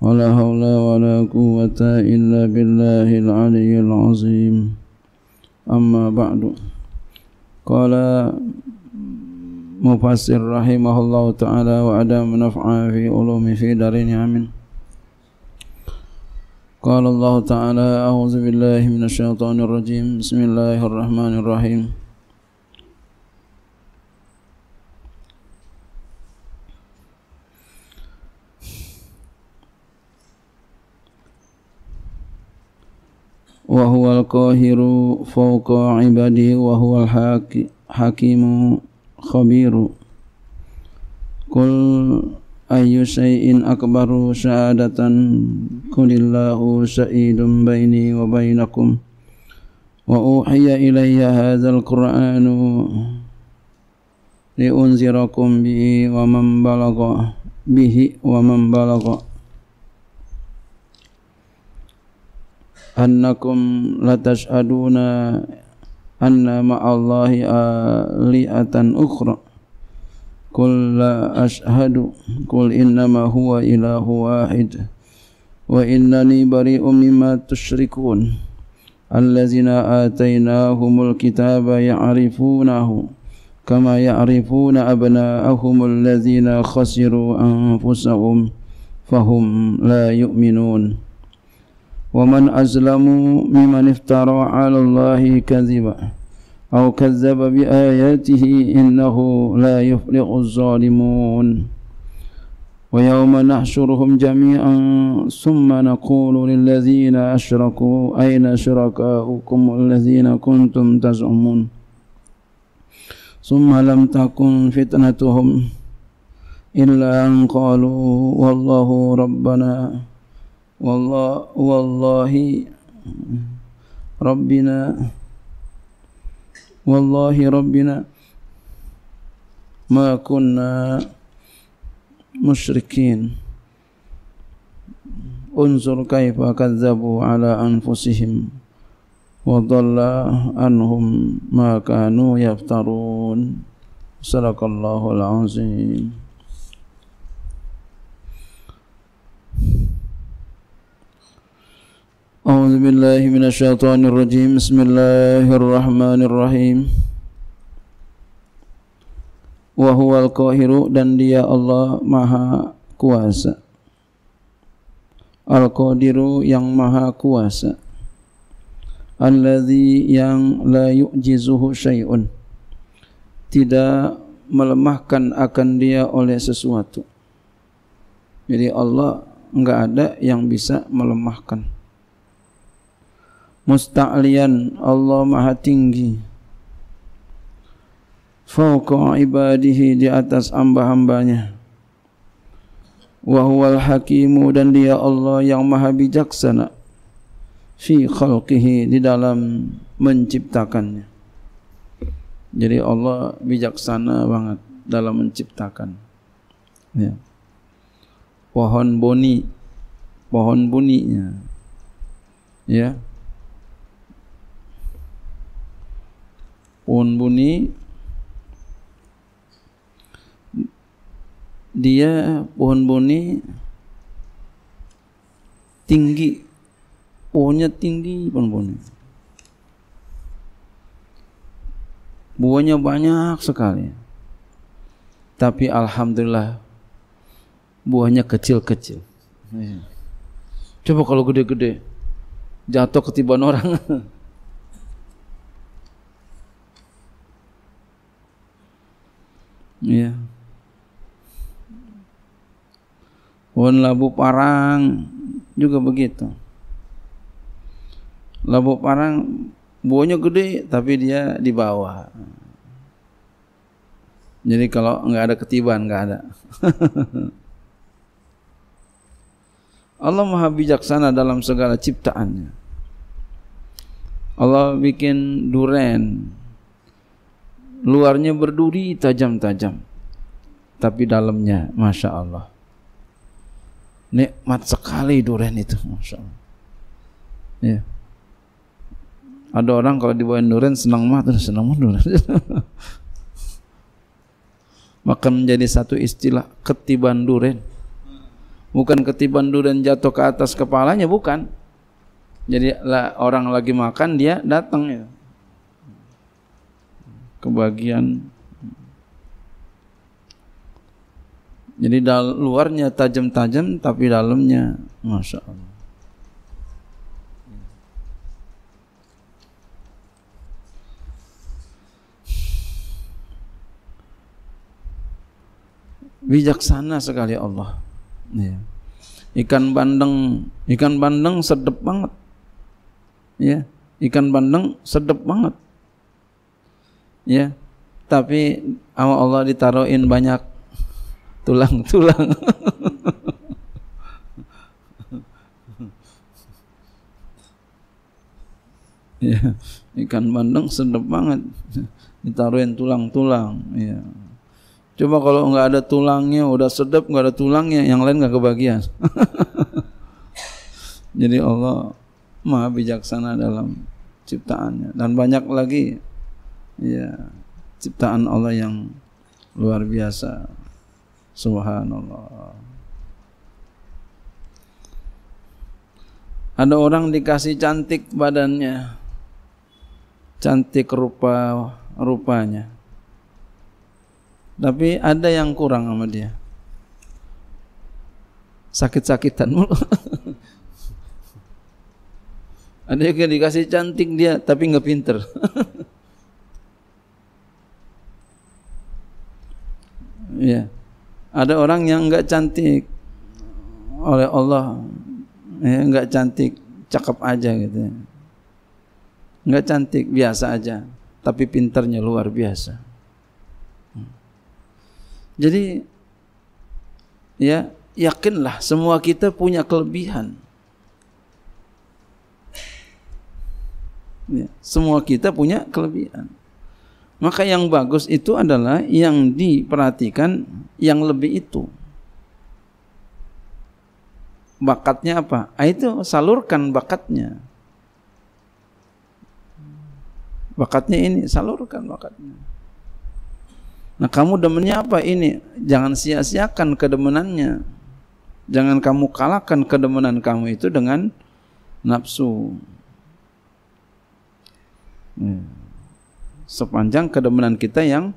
ولا حول ولا قوة إلا بالله العلي العظيم أما بعد قال مفسر رحمه الله تعالى وأدام نفع في علوم في دارين نعم. آمين قال الله تعالى أعوذ بالله من الشيطان الرجيم بسم الله الرحمن الرحيم wa huwal qahiru fawqa ibadihi wa huwal hakimu khabiru Kul ayyu shay'in akbaru sa'adatan kulillahu sa'idun baini wa bainakum wa uhiya ilayya hadzal qur'anu liunzirakum bihi wa man balagha bihi wa man balagha أنكم لتشهدون أن مع الله آلهة أخرى قل لا أشهد قل إنما هو إله واحد وإنني بريء مما تشركون الذين آتيناهم الكتاب يعرفونه كما يعرفون أبناءهم الذين خسروا أنفسهم فهم لا يؤمنون ومن أظلم ممن افترى على الله كذبا أو كذب بآياته إنه لا يفلح الظالمون ويوم نحشرهم جميعا ثم نقول للذين أشركوا أين شركاؤكم الذين كنتم تزعمون ثم لم تكن فتنتهم إلا أن قالوا والله ربنا والله والله ربنا والله ربنا ما كنا مشركين انظر كيف كذبوا على أنفسهم وضل عنهم ما كانوا يفترون صدق الله العظيم أعوذ بالله من الشيطان الرجيم بسم الله الرحمن الرحيم وهو القاهر dan dia Allah Maha Kuasa القادر yang Maha Kuasa الذي yang لا يعجزه شيء tidak melemahkan akan dia oleh sesuatu jadi Allah enggak ada yang bisa melemahkan musta'lian Allah Maha Tinggi fauqa ibadihi di atas hamba-hambanya wa huwal hakimu dan dia Allah yang maha bijaksana fi khalqihi di dalam menciptakannya jadi Allah bijaksana banget dalam menciptakan ya. pohon boni pohon boninya, ya Pohon buni dia pohon buni tinggi pohonnya tinggi pohon buni buahnya banyak sekali tapi alhamdulillah buahnya kecil-kecil iya. coba kalau gede-gede jatuh ketiban orang Iya, pohon labu parang juga begitu. Labu parang buahnya gede tapi dia di bawah. Jadi kalau nggak ada ketiban nggak ada. Allah maha bijaksana dalam segala ciptaannya. Allah bikin duren Luarnya berduri tajam-tajam. Tapi dalamnya, Masya Allah. Nikmat sekali durian itu, Masya Allah. Ya. Ada orang kalau dibawain durian senang banget, senang banget durian. Maka menjadi satu istilah ketiban durian. Bukan ketiban durian jatuh ke atas kepalanya, bukan. Jadi orang lagi makan dia datang ya kebagian jadi luarnya tajam-tajam tapi dalamnya masya Allah bijaksana sekali Allah ya. ikan bandeng ikan bandeng sedep banget ya ikan bandeng sedep banget ya tapi sama Allah ditaruhin banyak tulang-tulang ya ikan bandeng sedap banget ditaruhin tulang-tulang ya coba kalau nggak ada tulangnya udah sedap nggak ada tulangnya yang lain nggak kebagian jadi Allah maha bijaksana dalam ciptaannya dan banyak lagi ya ciptaan Allah yang luar biasa subhanallah ada orang dikasih cantik badannya cantik rupa rupanya tapi ada yang kurang sama dia sakit-sakitan mulu Ada yang dikasih cantik dia tapi nggak pinter. ya. Ada orang yang enggak cantik oleh Allah ya, enggak cantik, cakep aja gitu. Enggak ya. cantik, biasa aja, tapi pinternya luar biasa. Jadi ya, yakinlah semua kita punya kelebihan. Ya, semua kita punya kelebihan. Maka yang bagus itu adalah yang diperhatikan yang lebih itu. Bakatnya apa? Ah, itu salurkan bakatnya. Bakatnya ini salurkan bakatnya. Nah kamu demennya apa ini? Jangan sia-siakan kedemenannya. Jangan kamu kalahkan kedemenan kamu itu dengan nafsu. Hmm sepanjang kedemenan kita yang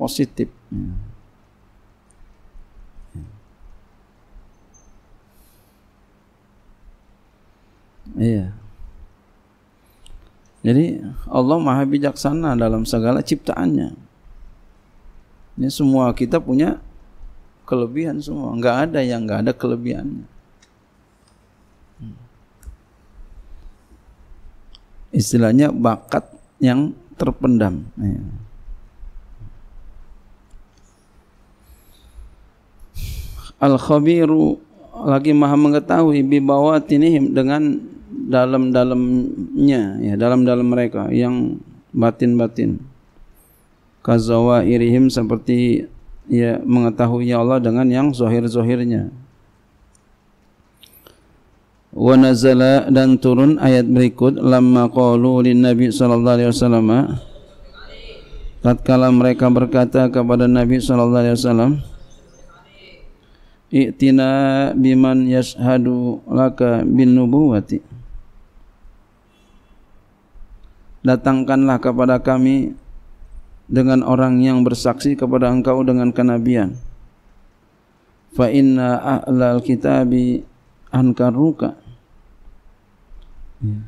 positif. Iya. Jadi Allah maha bijaksana dalam segala ciptaannya. Ini semua kita punya kelebihan semua. Enggak ada yang enggak ada kelebihannya. Istilahnya bakat yang terpendam. Ya. Al-khabiru lagi maha mengetahui bibawatinihim dengan dalam-dalamnya ya dalam-dalam mereka yang batin-batin irihim seperti ya mengetahui Allah dengan yang zohir-zohirnya. wa nazala dan turun ayat berikut lamma qalu lin nabi sallallahu alaihi wasallam tatkala mereka berkata kepada nabi sallallahu alaihi wasallam i'tina biman yashhadu laka bin nubuwati datangkanlah kepada kami dengan orang yang bersaksi kepada engkau dengan kenabian fa inna ahlal kitabi ankaruka Ya.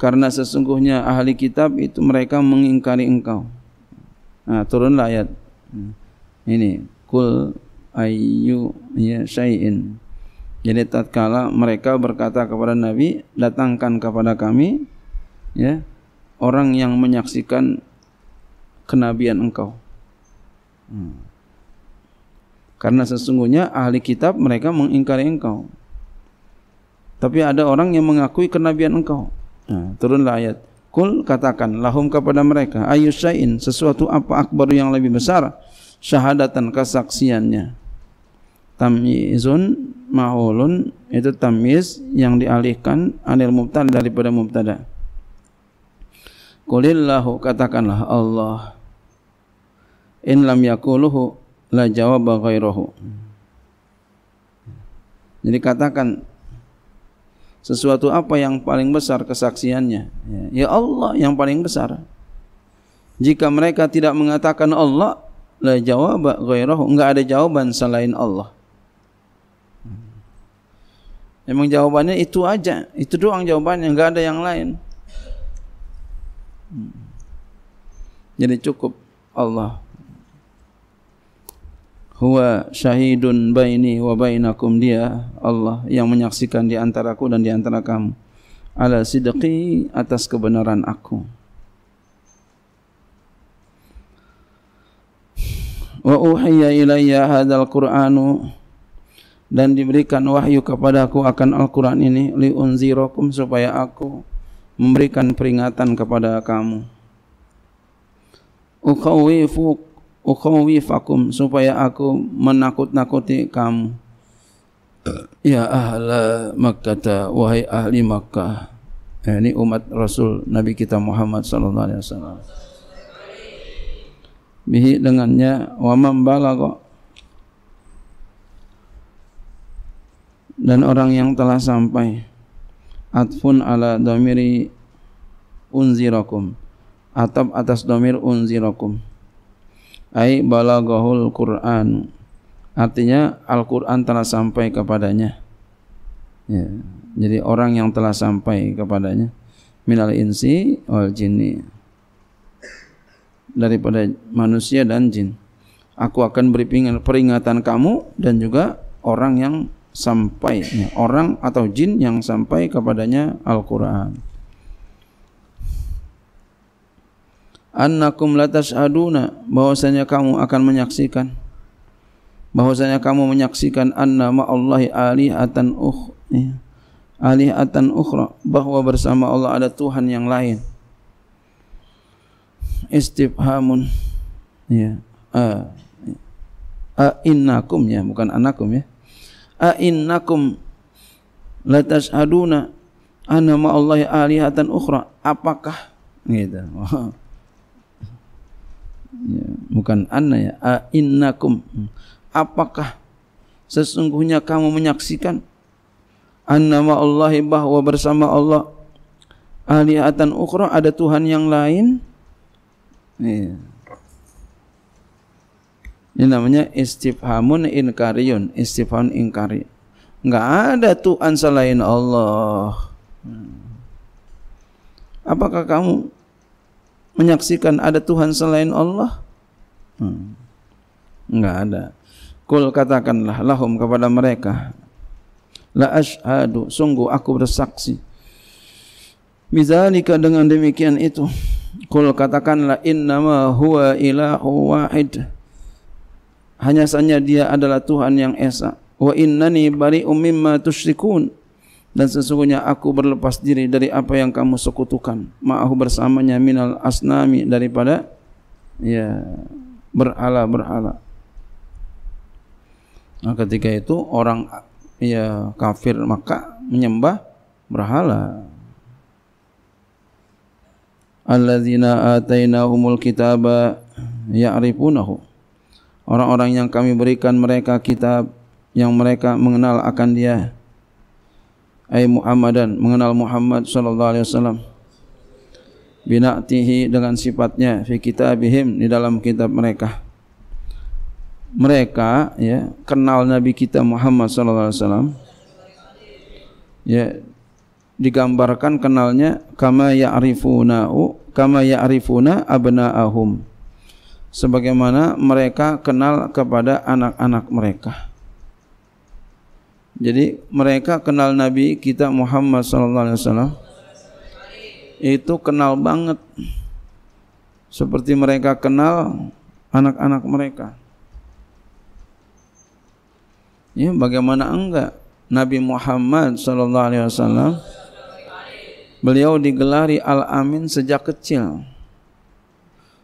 Karena sesungguhnya ahli kitab itu mereka mengingkari engkau. Nah, turunlah ayat. Ini kul ayyu ya syai'in. Jadi tatkala mereka berkata kepada Nabi, datangkan kepada kami ya orang yang menyaksikan kenabian engkau. Hmm. Karena sesungguhnya ahli kitab mereka mengingkari engkau. Tapi ada orang yang mengakui kenabian engkau. Nah, turunlah ayat. Kul katakan lahum kepada mereka Ayusain sesuatu apa akbar yang lebih besar syahadatan kesaksiannya. Tamyizun mahulun itu tamyiz yang dialihkan anil mubtada daripada mubtada. Kulillahu katakanlah Allah. In lam yakuluhu la jawaba ghairahu. Jadi katakan sesuatu apa yang paling besar kesaksiannya? Ya Allah yang paling besar. Jika mereka tidak mengatakan Allah, la jawab ghairahu, enggak ada jawaban selain Allah. Emang jawabannya itu aja, itu doang jawabannya, enggak ada yang lain. Hmm. Jadi cukup Allah. huwa syahidun baini wa bainakum dia Allah yang menyaksikan di antaraku dan di antara kamu ala sidqi atas kebenaran aku wa uhiya ilayya hadzal qur'anu dan diberikan wahyu kepadaku akan Al-Quran ini liunzirakum supaya aku memberikan peringatan kepada kamu ukhawifuk ukhawifakum supaya aku menakut-nakuti kamu ya ahla makkah wahai ahli makkah ya, ini umat rasul nabi kita Muhammad sallallahu alaihi wasallam bihi dengannya wa man balagha dan orang yang telah sampai atfun ala domiri unzirakum atap atas domir unzirakum ai balagahul Qur'an. Artinya Al-Qur'an telah sampai kepadanya. Ya. Jadi orang yang telah sampai kepadanya minal insi wal jinni daripada manusia dan jin. Aku akan beri peringatan kamu dan juga orang yang sampai, ya, orang atau jin yang sampai kepadanya Al-Quran. annakum latashaduna bahwasanya kamu akan menyaksikan bahwasanya kamu menyaksikan anna ma Allahi alihatan ukh alihatan ukhra bahwa bersama Allah ada Tuhan yang lain istifhamun ya a innakum ya bukan anakum ya a innakum latashaduna anna ma Allahi alihatan ukhra apakah gitu ya, bukan anna ya A innakum apakah sesungguhnya kamu menyaksikan annama Allah bahwa bersama Allah aliatan ukhra ada Tuhan yang lain ya. ini namanya istifhamun inkariyun istifham inkari enggak ada Tuhan selain Allah hmm. apakah kamu menyaksikan ada Tuhan selain Allah? Hmm. Enggak ada. Kul katakanlah lahum kepada mereka. La ashadu, sungguh aku bersaksi. Bizalika dengan demikian itu. Kul katakanlah in nama huwa ilahu wahid. Hanya saja dia adalah Tuhan yang esa. Wa innani bari'um mimma tusyrikun. dan sesungguhnya aku berlepas diri dari apa yang kamu sekutukan ma'ahu bersamanya minal asnami daripada ya berhala berhala nah ketika itu orang ya kafir maka menyembah berhala alladzina atainahumul kitaba ya'rifunahu orang-orang yang kami berikan mereka kitab yang mereka mengenal akan dia ay Muhammadan mengenal Muhammad sallallahu alaihi wasallam binatihi dengan sifatnya fi kitabihim di dalam kitab mereka mereka ya kenal nabi kita Muhammad sallallahu alaihi wasallam ya digambarkan kenalnya kama ya'rifuna kama ya'rifuna abna'ahum sebagaimana mereka kenal kepada anak-anak mereka Jadi mereka kenal Nabi kita Muhammad sallallahu alaihi wasallam itu kenal banget seperti mereka kenal anak-anak mereka. Ya, bagaimana enggak Nabi Muhammad sallallahu alaihi wasallam beliau digelari Al-Amin sejak kecil.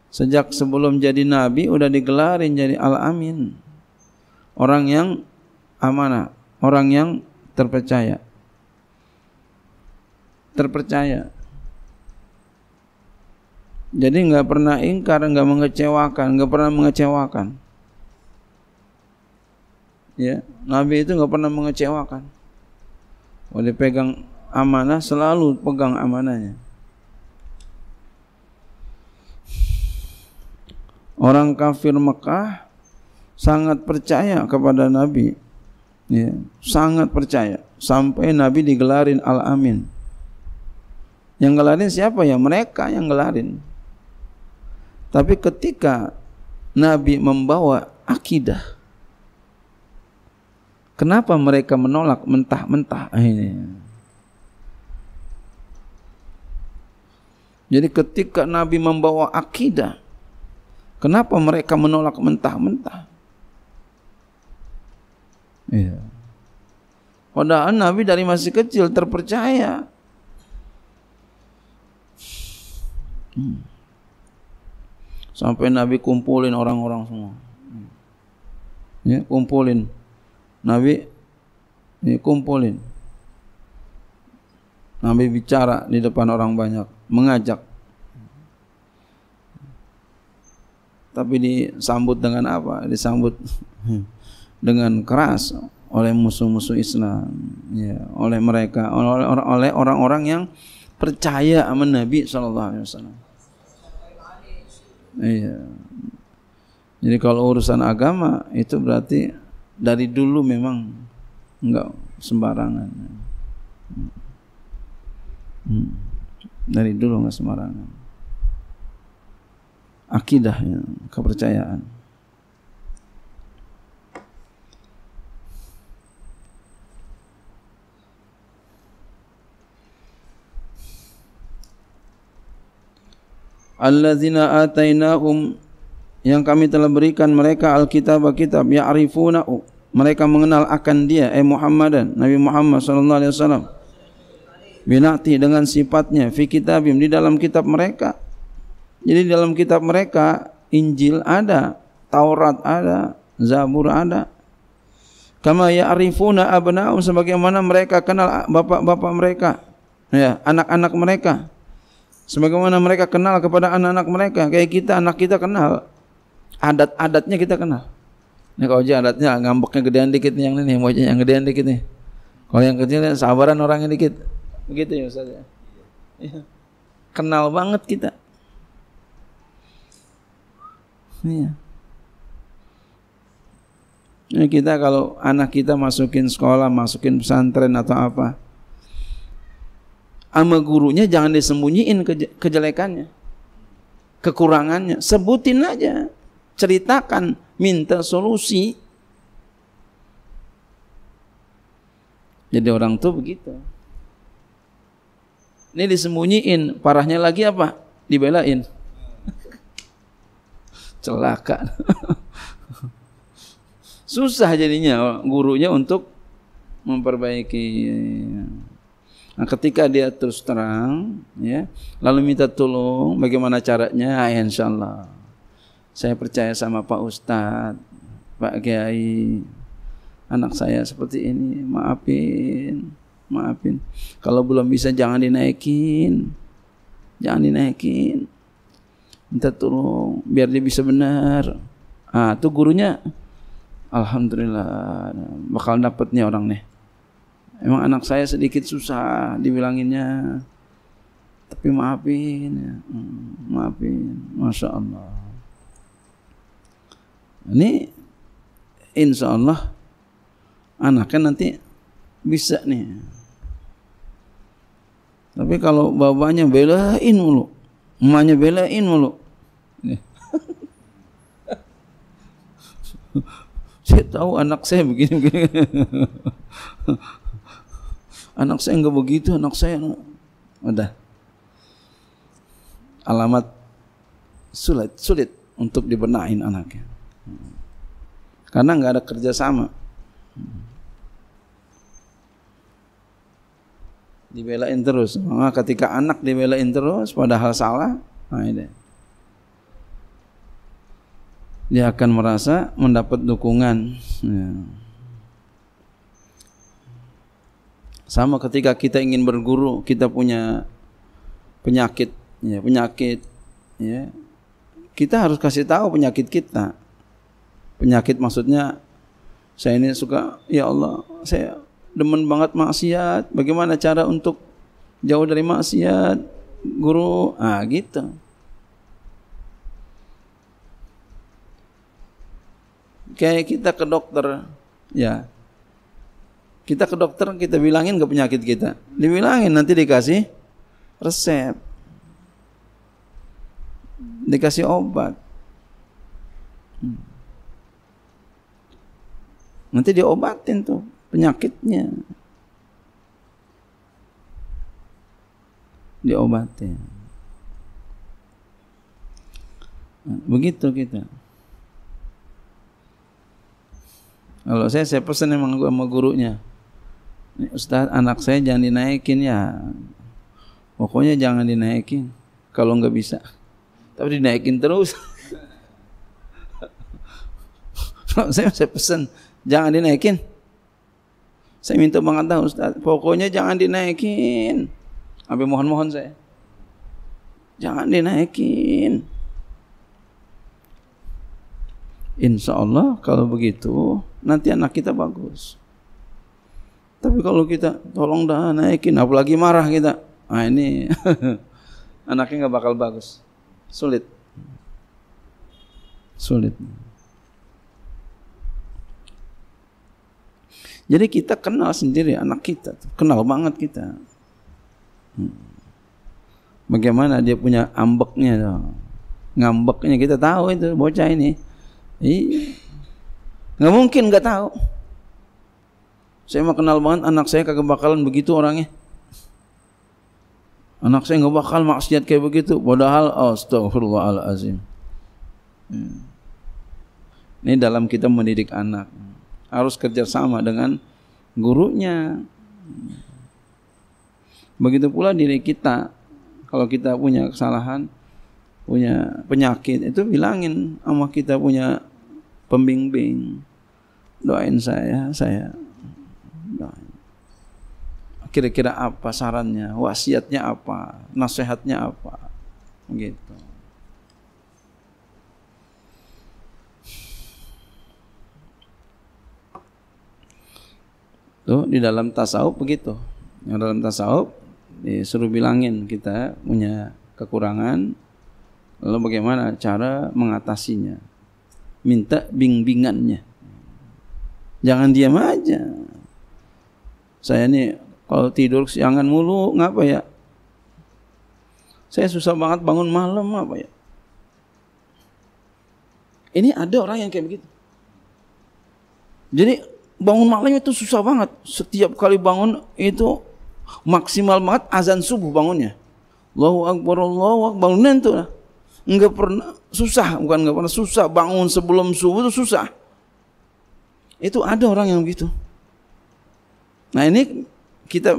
Sejak sebelum jadi nabi udah digelarin jadi Al-Amin. Orang yang amanah orang yang terpercaya terpercaya jadi nggak pernah ingkar nggak mengecewakan nggak pernah mengecewakan ya Nabi itu nggak pernah mengecewakan oleh pegang amanah selalu pegang amanahnya orang kafir Mekah sangat percaya kepada Nabi ya, sangat percaya sampai Nabi digelarin Al-Amin. Yang gelarin siapa ya? Mereka yang gelarin. Tapi ketika Nabi membawa akidah, kenapa mereka menolak mentah-mentah ini? Jadi ketika Nabi membawa akidah, kenapa mereka menolak mentah-mentah? Iya. Padahal Nabi dari masih kecil terpercaya. Hmm. Sampai Nabi kumpulin orang-orang semua. Hmm. Ya, kumpulin. Nabi ya, kumpulin. Nabi bicara di depan orang banyak, mengajak. Tapi disambut dengan apa? Disambut hmm dengan keras oleh musuh-musuh Islam, ya, oleh mereka, oleh orang-orang yang percaya sama Nabi Shallallahu Alaihi Wasallam. Iya. Jadi kalau urusan agama itu berarti dari dulu memang enggak sembarangan. Hmm. Dari dulu enggak sembarangan. Akidah, ya, kepercayaan. allazina atainahum yang kami telah berikan mereka alkitab kitab ya'rifunahu mereka mengenal akan dia eh Muhammadan Nabi Muhammad sallallahu alaihi wasallam binati dengan sifatnya fi kitabim di dalam kitab mereka jadi dalam kitab mereka Injil ada Taurat ada Zabur ada kama ya'rifuna abna'um sebagaimana mereka kenal bapak-bapak mereka ya anak-anak mereka sebagaimana mereka kenal kepada anak-anak mereka kayak kita anak kita kenal adat-adatnya kita kenal ini kalau adatnya ngambeknya gedean dikit nih yang ini mojanya yang gedean dikit nih kalau yang kecil ya sabaran orangnya dikit begitu ya Ustaz ya. Iya. kenal banget kita iya kita kalau anak kita masukin sekolah, masukin pesantren atau apa, sama gurunya jangan disembunyiin ke, kejelekannya kekurangannya sebutin aja ceritakan minta solusi jadi orang tuh begitu ini disembunyiin parahnya lagi apa dibelain celaka susah jadinya gurunya untuk memperbaiki Nah, ketika dia terus terang, ya, lalu minta tolong, bagaimana caranya? Ya, ah, insya Allah, saya percaya sama Pak Ustad, Pak Kiai, anak saya seperti ini, maafin, maafin. Kalau belum bisa, jangan dinaikin, jangan dinaikin. Minta tolong, biar dia bisa benar. Ah, tuh gurunya, alhamdulillah, bakal dapat nih orang nih. Emang anak saya sedikit susah dibilanginnya. Tapi maafin ya. Hmm, maafin. Masya Allah. Ini insya Allah anaknya nanti bisa nih. Tapi kalau bapaknya belain mulu. Emaknya belain mulu. saya tahu anak saya begini begini anak saya nggak begitu anak saya udah alamat sulit sulit untuk dibenahin anaknya karena nggak ada kerjasama dibelain terus nah, ketika anak dibelain terus padahal salah nah ini dia akan merasa mendapat dukungan ya. Sama ketika kita ingin berguru, kita punya penyakit, ya, penyakit, ya. Kita harus kasih tahu penyakit kita. Penyakit maksudnya saya ini suka, ya Allah, saya demen banget maksiat. Bagaimana cara untuk jauh dari maksiat? Guru, ah gitu. Kayak kita ke dokter, ya kita ke dokter kita bilangin ke penyakit kita. Dibilangin nanti dikasih resep. Dikasih obat. Hmm. Nanti diobatin tuh penyakitnya. Diobatin. Nah, begitu kita. Kalau saya saya pesan emang sama gurunya. Ustaz anak saya jangan dinaikin ya pokoknya jangan dinaikin kalau nggak bisa tapi dinaikin terus saya saya pesen jangan dinaikin saya minta banget tahu Ustaz pokoknya jangan dinaikin sampai mohon-mohon saya jangan dinaikin Insya Allah kalau begitu nanti anak kita bagus. Tapi kalau kita tolong dah naikin, apalagi marah kita, nah ini anaknya nggak bakal bagus, sulit, sulit. Jadi kita kenal sendiri anak kita, kenal banget kita. Hmm. Bagaimana dia punya ambeknya, tuh. ngambeknya kita tahu itu bocah ini. Iya, nggak mungkin nggak tahu. Saya mah kenal banget anak saya kagak bakalan begitu orangnya. Anak saya nggak bakal maksiat kayak begitu. Padahal astagfirullahalazim. Hmm. Ini dalam kita mendidik anak harus kerjasama dengan gurunya. Begitu pula diri kita kalau kita punya kesalahan, punya penyakit itu bilangin sama kita punya pembimbing. Doain saya, saya Nah, kira-kira apa sarannya, wasiatnya apa, nasihatnya apa, gitu. Tuh, di dalam tasawuf begitu. Yang dalam tasawuf disuruh bilangin kita punya kekurangan, lalu bagaimana cara mengatasinya. Minta bimbingannya. Jangan diam aja. Saya ini kalau tidur siangan mulu ngapa ya? Saya susah banget bangun malam apa ya? Ini ada orang yang kayak begitu. Jadi bangun malam itu susah banget. Setiap kali bangun itu maksimal banget azan subuh bangunnya. Allahu Akbar, Allahu Akbar. Bangunan itu lah. Enggak pernah susah, bukan nggak pernah susah bangun sebelum subuh itu susah. Itu ada orang yang begitu. Nah ini kita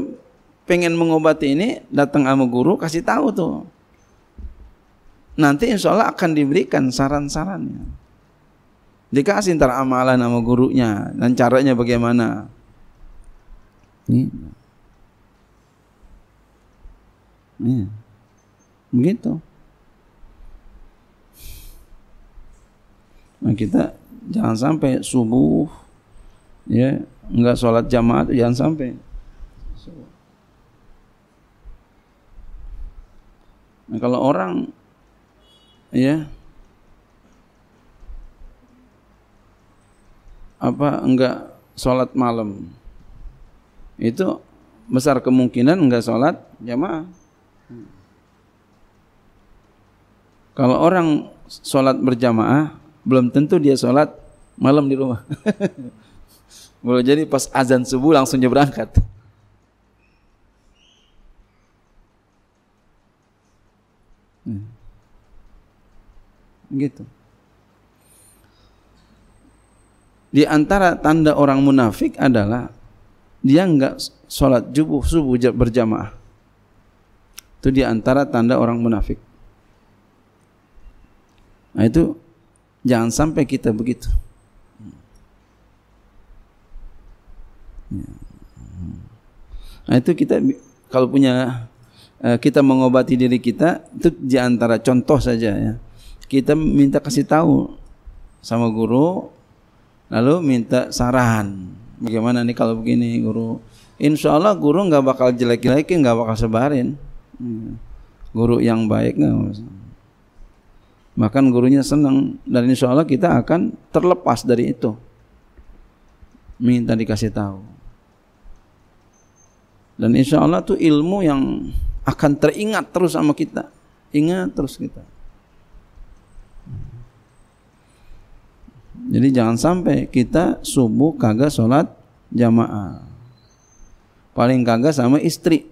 pengen mengobati ini datang sama guru kasih tahu tuh. Nanti insya Allah akan diberikan saran-sarannya. Dikasih ntar amalan sama gurunya dan caranya bagaimana. Ini. Iya. Ini. Iya. Begitu. Nah, kita jangan sampai subuh ya nggak sholat jamaah jangan sampai. Nah, kalau orang ya apa enggak sholat malam itu besar kemungkinan enggak sholat jamaah. Kalau orang sholat berjamaah belum tentu dia sholat malam di rumah. Boleh jadi pas azan subuh langsung dia berangkat. Hmm. Gitu. Di antara tanda orang munafik adalah dia enggak sholat subuh subuh berjamaah. Itu di antara tanda orang munafik. Nah itu jangan sampai kita begitu. Nah itu kita kalau punya eh, kita mengobati diri kita itu diantara contoh saja ya. Kita minta kasih tahu sama guru, lalu minta saran. Bagaimana nih kalau begini guru? Insya Allah guru nggak bakal jelek-jelekin, nggak bakal sebarin. Hmm. Guru yang baik nggak. Bahkan gurunya senang dan insya Allah kita akan terlepas dari itu. Minta dikasih tahu. Dan insya Allah tuh ilmu yang akan teringat terus sama kita. Ingat terus kita. Jadi jangan sampai kita subuh kagak sholat jamaah. Paling kagak sama istri.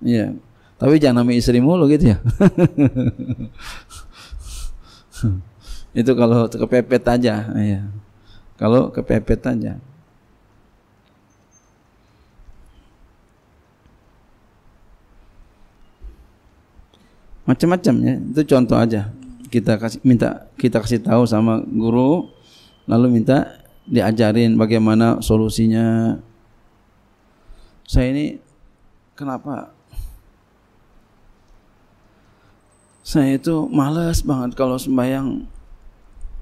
Ya. Tapi jangan sama istri mulu gitu ya. Itu kalau kepepet aja. Ya. Kalau kepepet aja. macam-macam ya itu contoh aja kita kasih minta kita kasih tahu sama guru lalu minta diajarin bagaimana solusinya saya ini kenapa saya itu males banget kalau sembahyang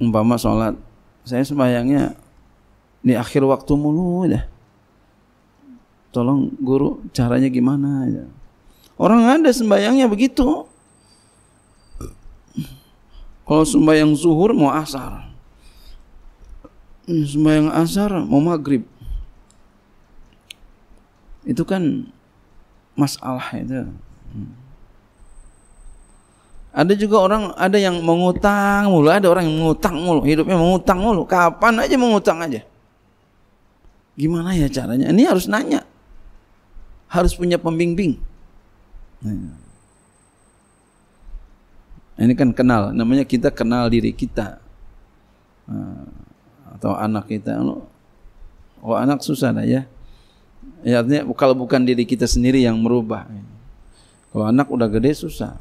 umpama sholat saya sembahyangnya di akhir waktu mulu ya tolong guru caranya gimana ya. orang ada sembayangnya begitu kalau sembahyang zuhur mau asar. Hmm, sembahyang asar mau maghrib. Itu kan masalah itu. Hmm. Ada juga orang ada yang mengutang mulu, ada orang yang mengutang mulu, hidupnya mengutang mulu. Kapan aja mengutang aja. Gimana ya caranya? Ini harus nanya. Harus punya pembimbing. Nah. Ini kan kenal, namanya kita kenal diri kita. Ah, atau anak kita. Anu. Oh anak susah lah ya. ya artinya kalau bukan diri kita sendiri yang merubah. Kalau anak udah gede susah.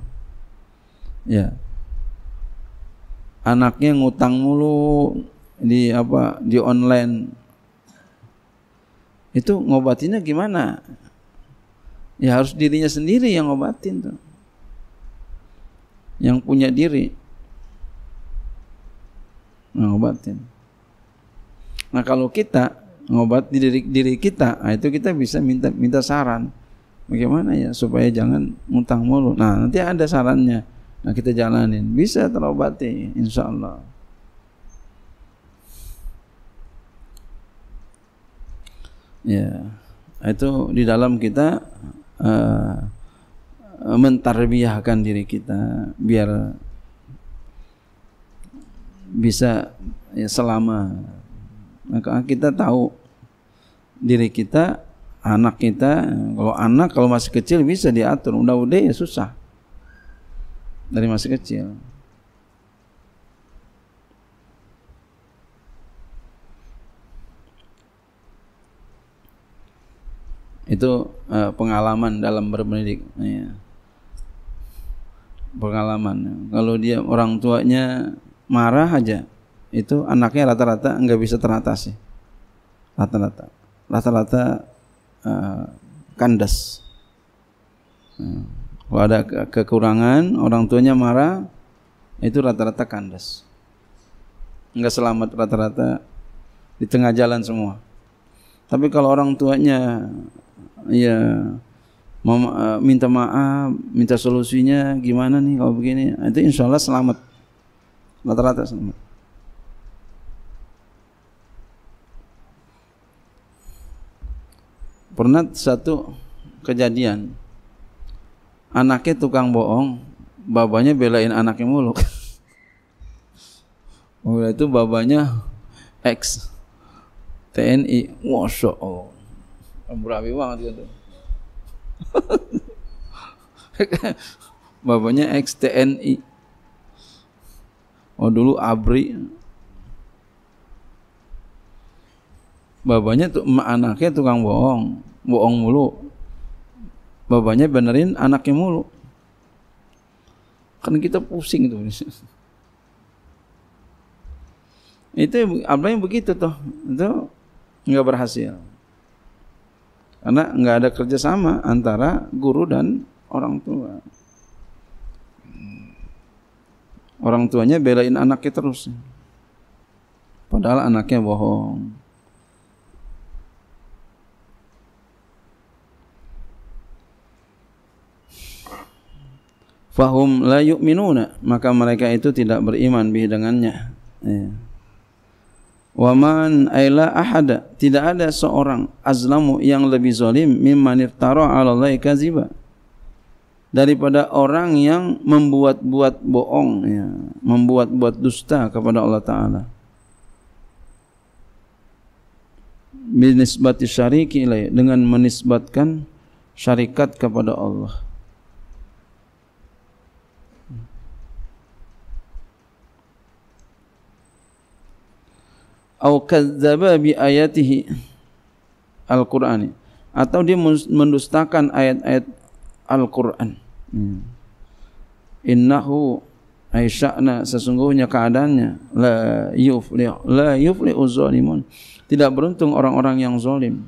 Ya. Anaknya ngutang mulu di apa di online. Itu ngobatinya gimana? Ya harus dirinya sendiri yang ngobatin tuh yang punya diri ngobatin. Nah kalau kita ngobat di diri, diri kita, nah itu kita bisa minta minta saran bagaimana ya supaya jangan ngutang mulu. Nah nanti ada sarannya. Nah kita jalanin bisa terobati insya Allah. Ya itu di dalam kita uh, Eh, mentarbiahkan diri kita biar bisa ya, selama maka kita tahu diri kita anak kita kalau anak kalau masih kecil bisa diatur udah udah ya susah dari masih kecil itu uh, pengalaman dalam berpendidik ya pengalaman. Kalau dia orang tuanya marah aja, itu anaknya rata-rata nggak bisa teratasi. Rata-rata, rata-rata uh, kandas. Nah, kalau ada ke kekurangan, orang tuanya marah, itu rata-rata kandas. Nggak selamat rata-rata di tengah jalan semua. Tapi kalau orang tuanya ya Eh, minta maaf, minta solusinya gimana nih kalau begini. Nah, itu insya Allah selamat. Rata-rata selamat. Pernah satu kejadian anaknya tukang bohong, babanya belain anaknya mulu. Waktu itu babanya ex TNI, masya Allah, berapi banget gitu. Bapaknya ex-TNI. Oh dulu ABRI. Bapaknya tuh emak anaknya tukang bohong, bohong mulu. Bapaknya benerin anaknya mulu. Kan kita pusing itu. Itu yang begitu tuh. Itu nggak berhasil. Karena nggak ada kerjasama antara guru dan orang tua. Orang tuanya belain anaknya terus. Padahal anaknya bohong. Fahum la yu'minuna. Maka mereka itu tidak beriman bih dengannya. Ya. wa man aila ahada tidak ada seorang azlamu yang lebih zalim mimman iftara 'ala Allah kaziba daripada orang yang membuat-buat bohong ya, membuat-buat dusta kepada Allah taala menisbati syariki ilai dengan menisbatkan syarikat kepada Allah au kadzdzaba bi ayatihi Al-Qur'an atau dia mendustakan ayat-ayat Al-Qur'an. Hmm. Innahu aisyana sesungguhnya keadaannya la yufli la yufli uzzalimun. Tidak beruntung orang-orang yang zalim.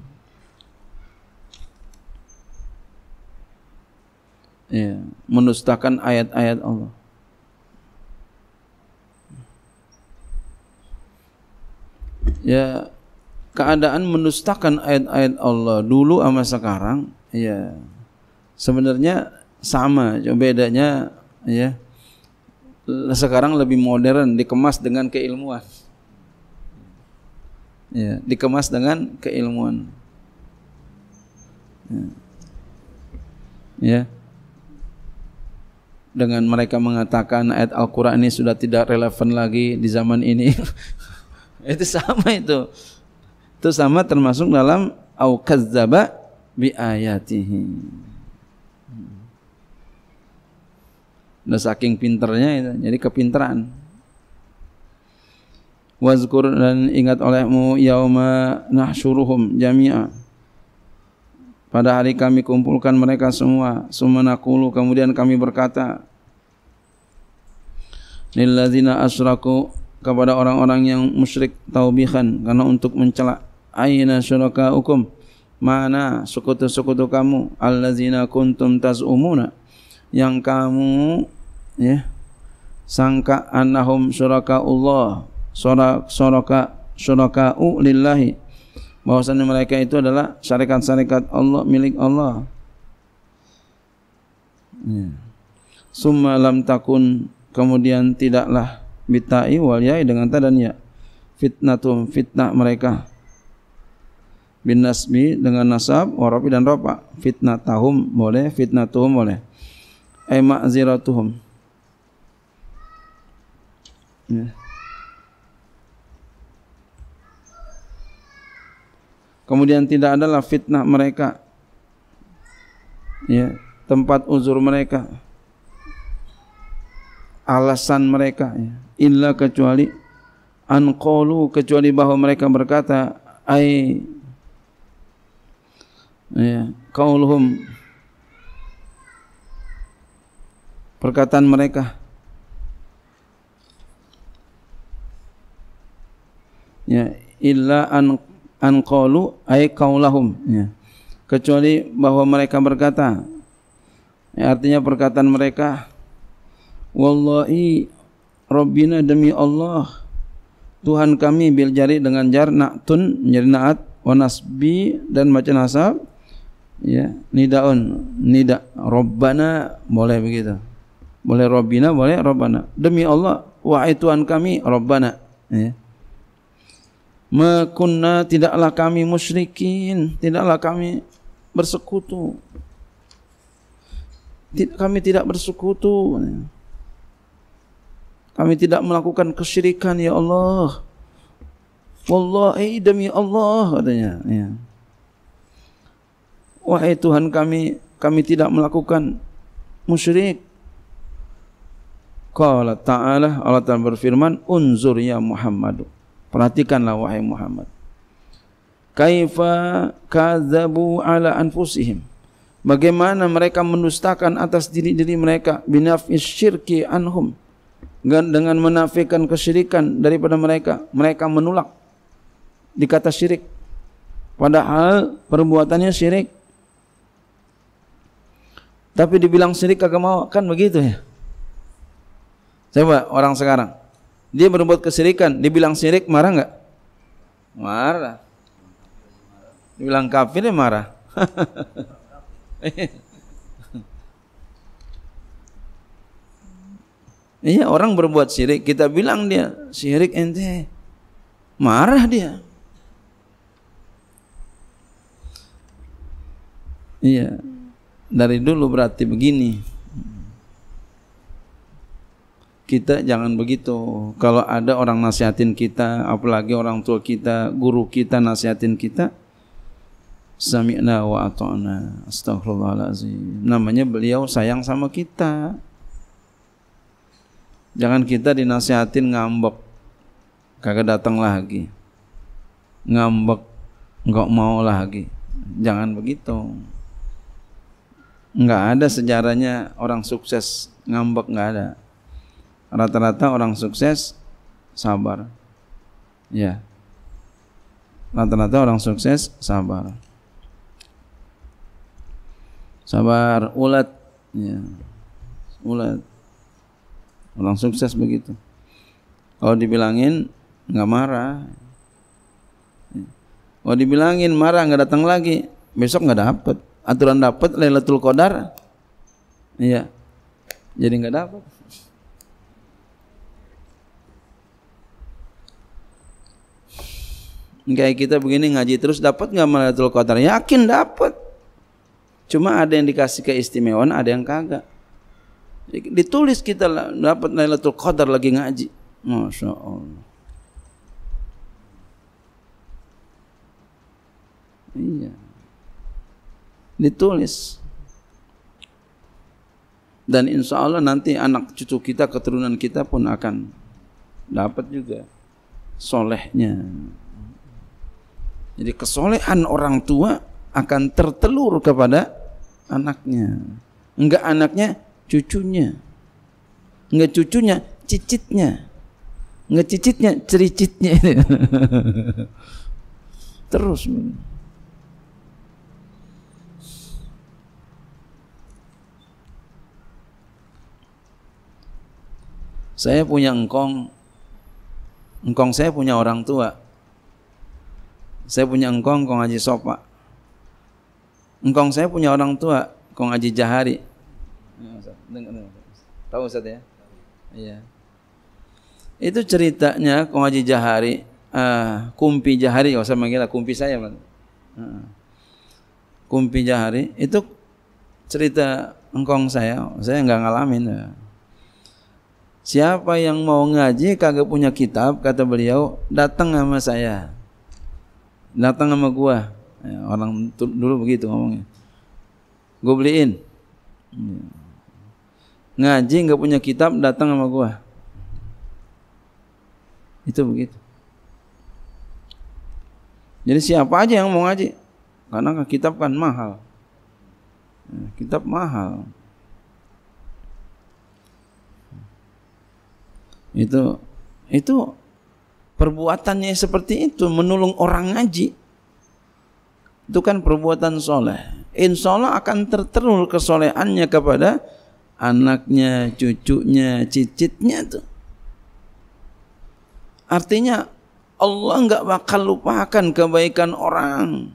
Ya, mendustakan ayat-ayat Allah. ya keadaan mendustakan ayat-ayat Allah dulu sama sekarang ya sebenarnya sama bedanya ya sekarang lebih modern dikemas dengan keilmuan ya dikemas dengan keilmuan ya, ya. dengan mereka mengatakan ayat Al-Quran ini sudah tidak relevan lagi di zaman ini Itu sama itu. Itu sama termasuk dalam au kazzaba bi ayatihi. Nah, saking pinternya itu, jadi kepintaran. Wazkur dan ingat olehmu yauma nahsyuruhum jami'a. Pada hari kami kumpulkan mereka semua, sumanakulu kemudian kami berkata, Lillazina asraku kepada orang-orang yang musyrik taubihan karena untuk mencela aina syuraka hukum mana sekutu-sekutu kamu allazina kuntum tazumuna yang kamu ya sangka annahum syuraka Allah syuraka syuraka lillahi bahwasanya mereka itu adalah syarikat-syarikat Allah milik Allah ya. summa lam takun kemudian tidaklah bitai wal yai dengan ta dan ya fitnatum fitnah mereka bin nasmi dengan nasab warabi dan ropa fitnah tahum boleh fitnah tuhum boleh ay ma'ziratuhum ya. kemudian tidak adalah fitnah mereka ya tempat uzur mereka alasan mereka ya. illa kecuali anqalu kecuali bahawa mereka berkata ai ya qauluhum perkataan mereka ya illa an an qalu ai qaulahum ya kecuali bahwa mereka berkata ya, artinya perkataan mereka wallahi Rabbina demi Allah Tuhan kami bil jari dengan jar na'tun menjadi na'at wanasbi dan macam nasab ya nidaun nida rabbana boleh begitu boleh rabbina boleh rabbana demi Allah wahai Tuhan kami rabbana ya makunna tidaklah kami musyrikin tidaklah kami bersekutu kami tidak bersekutu ya. Kami tidak melakukan kesyirikan ya Allah. Wallahi demi Allah katanya. Ya. Wahai Tuhan kami, kami tidak melakukan musyrik. Qala Ta'ala Allah Ta'ala berfirman, "Unzur ya Muhammad." Perhatikanlah wahai Muhammad. Kaifa kadzabu ala anfusihim? Bagaimana mereka mendustakan atas diri-diri mereka binafis syirki anhum? dengan menafikan kesyirikan daripada mereka mereka menolak dikata syirik padahal perbuatannya syirik tapi dibilang syirik kagak mau kan begitu ya coba orang sekarang dia berbuat kesyirikan dibilang syirik marah nggak marah dibilang kafir ya marah Iya orang berbuat syirik kita bilang dia syirik ente marah dia. Iya dari dulu berarti begini. Kita jangan begitu. Kalau ada orang nasihatin kita, apalagi orang tua kita, guru kita nasihatin kita, sami'na wa ata'na. Astagfirullahalazim. Namanya beliau sayang sama kita. Jangan kita dinasihatin ngambek. Kagak datang lagi. Ngambek nggak mau lagi. Jangan begitu. Nggak ada sejarahnya orang sukses ngambek nggak ada. Rata-rata orang sukses sabar. Ya. Rata-rata orang sukses sabar. Sabar ulat ya. Ulat Orang sukses begitu. Kalau dibilangin nggak marah. Kalau dibilangin marah nggak datang lagi, besok nggak dapet. Aturan dapat Lailatul Qadar. Iya. Jadi nggak dapet. Kayak kita begini ngaji terus dapat nggak Lailatul Qadar? Yakin dapat. Cuma ada yang dikasih keistimewaan, ada yang kagak. ditulis kita lah, dapat Lailatul Qadar lagi ngaji. Masya Allah. Iya. Ditulis. Dan insya Allah nanti anak cucu kita, keturunan kita pun akan dapat juga solehnya. Jadi kesolehan orang tua akan tertelur kepada anaknya. Enggak anaknya cucunya. Enggak cucunya, cicitnya. Enggak cicitnya, cericitnya. Terus. Saya punya engkong. Engkong saya punya orang tua. Saya punya engkong, engkong Haji Sopa. Engkong saya punya orang tua, engkong Haji Jahari. Iya, dengar, Tahu Ustaz ya? Iya. Itu ceritanya Kong Haji Jahari, uh, Kumpi Jahari, kalau saya manggil Kumpi saya. Uh, kumpi Jahari, itu cerita engkong saya, saya nggak ngalamin. Ya. Siapa yang mau ngaji kagak punya kitab, kata beliau, datang sama saya. Datang sama gua. Ya, orang dulu begitu ngomongnya. gua beliin. Ya ngaji nggak punya kitab datang sama gua itu begitu jadi siapa aja yang mau ngaji karena kan kitab kan mahal eh, kitab mahal itu itu perbuatannya seperti itu menolong orang ngaji itu kan perbuatan soleh insya Allah akan terterul kesolehannya kepada anaknya, cucunya, cicitnya itu, Artinya Allah nggak bakal lupakan kebaikan orang.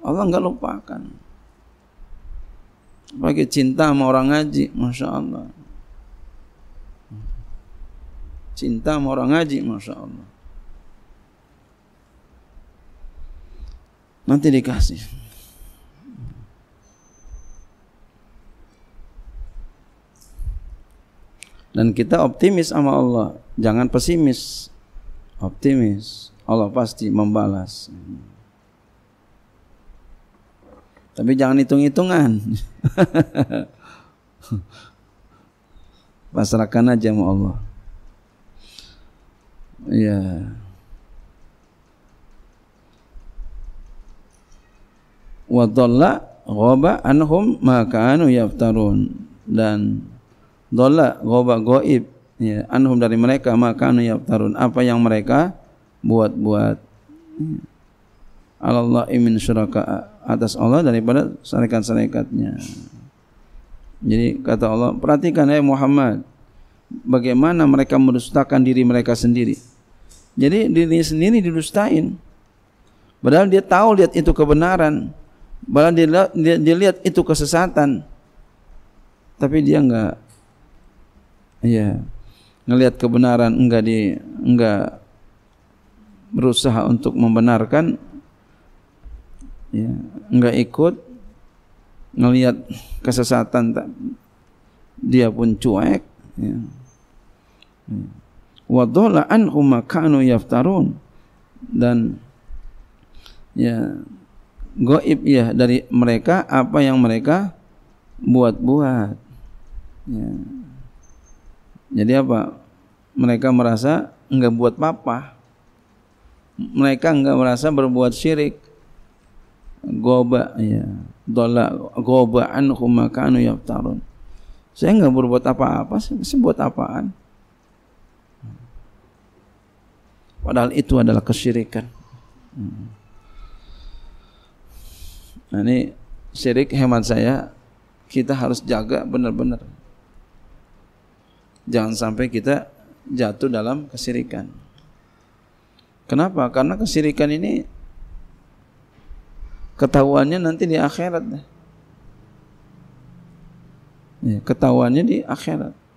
Allah nggak lupakan. Pakai cinta sama orang ngaji, masya Allah. Cinta sama orang ngaji, masya Allah. Nanti dikasih. Dan kita optimis sama Allah, jangan pesimis. Optimis, Allah pasti membalas. Tapi jangan hitung-hitungan. Pasrahkan aja sama Allah. Ya. Wa anhum ma yaftarun dan Dola goba goib ya, anhum dari mereka maka anu yaftarun apa yang mereka buat-buat. Allah imin suraka atas Allah daripada sarekat-sarekatnya. Jadi kata Allah, perhatikan ya Muhammad, bagaimana mereka mendustakan diri mereka sendiri. Jadi diri sendiri didustain. Padahal dia tahu lihat itu kebenaran. Padahal dia, dia lihat itu kesesatan. Tapi dia enggak iya ngelihat kebenaran enggak di enggak berusaha untuk membenarkan ya enggak ikut ngelihat kesesatan tak, dia pun cuek ya. wa dhalla anhum kanu yaftarun dan ya goib ya dari mereka apa yang mereka buat-buat ya jadi apa? Mereka merasa enggak buat papa. Mereka enggak merasa berbuat syirik. Goba ya. Dola goba anhum makanu yaftarun. Saya enggak berbuat apa-apa, saya buat apaan? Padahal itu adalah kesyirikan. Nah, ini syirik hemat saya kita harus jaga benar-benar. Jangan sampai kita jatuh dalam kesirikan. Kenapa? Karena kesirikan ini ketahuannya nanti di akhirat. Iya, ketahuannya di akhirat.